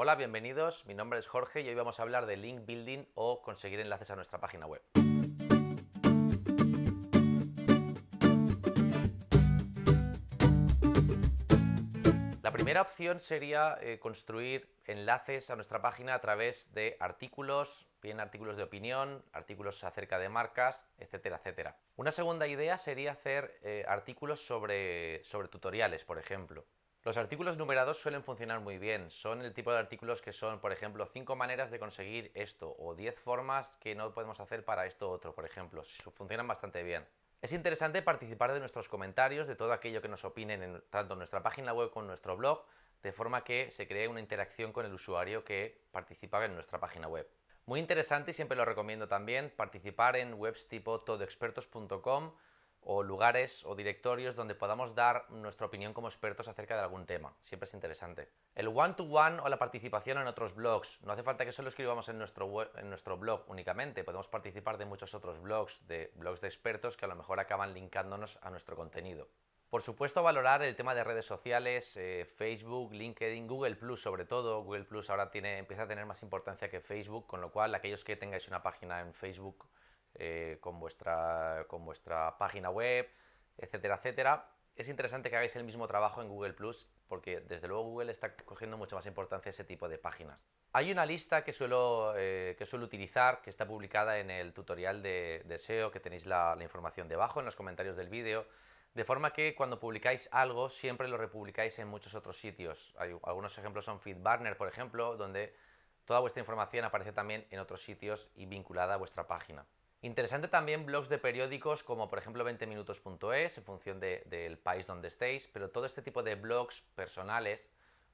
Hola, bienvenidos. Mi nombre es Jorge y hoy vamos a hablar de link building o conseguir enlaces a nuestra página web. La primera opción sería eh, construir enlaces a nuestra página a través de artículos, bien artículos de opinión, artículos acerca de marcas, etcétera, etcétera. Una segunda idea sería hacer eh, artículos sobre tutoriales, por ejemplo. Los artículos numerados suelen funcionar muy bien. Son el tipo de artículos que son, por ejemplo, 5 maneras de conseguir esto o 10 formas que no podemos hacer para esto otro, por ejemplo. Funcionan bastante bien. Es interesante participar de nuestros comentarios, de todo aquello que nos opinen en, tanto en nuestra página web como nuestro blog, de forma que se cree una interacción con el usuario que participa en nuestra página web. Muy interesante y siempre lo recomiendo también participar en webs tipo todoexpertos.com o lugares o directorios donde podamos dar nuestra opinión como expertos acerca de algún tema. Siempre es interesante. El one-to-one o la participación en otros blogs. No hace falta que solo escribamos en nuestro, en nuestro blog únicamente. Podemos participar de muchos otros blogs, de blogs de expertos que a lo mejor acaban linkándonos a nuestro contenido. Por supuesto, valorar el tema de redes sociales, eh, Facebook, LinkedIn, Google Plus sobre todo. Google Plus ahora tiene, empieza a tener más importancia que Facebook, con lo cual aquellos que tengáis una página en Facebook eh, con, vuestra, con vuestra página web, etcétera, etcétera. Es interesante que hagáis el mismo trabajo en Google Plus porque desde luego Google está cogiendo mucha más importancia ese tipo de páginas. Hay una lista que suelo, eh, que suelo utilizar, que está publicada en el tutorial de, SEO, que tenéis la, información debajo en los comentarios del vídeo, de forma que cuando publicáis algo siempre lo republicáis en muchos otros sitios. Hay, algunos ejemplos son FeedBurner, por ejemplo, donde toda vuestra información aparece también en otros sitios y vinculada a vuestra página. Interesante también blogs de periódicos como por ejemplo 20minutos.es en función del país donde estéis, pero todo este tipo de blogs personales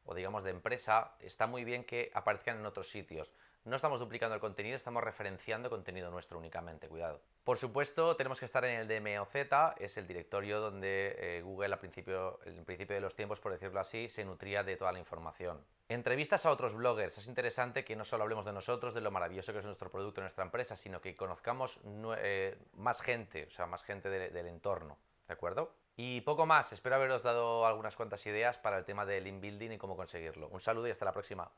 o digamos de empresa está muy bien que aparezcan en otros sitios. No estamos duplicando el contenido, estamos referenciando contenido nuestro únicamente, cuidado. Por supuesto, tenemos que estar en el DMOZ, es el directorio donde eh, Google, al principio, en principio de los tiempos, por decirlo así, se nutría de toda la información. Entrevistas a otros bloggers. Es interesante que no solo hablemos de nosotros, de lo maravilloso que es nuestro producto, nuestra empresa, sino que conozcamos eh, más gente, o sea, más gente del entorno, ¿de acuerdo? Y poco más, espero haberos dado algunas cuantas ideas para el tema del inbuilding y cómo conseguirlo. Un saludo y hasta la próxima.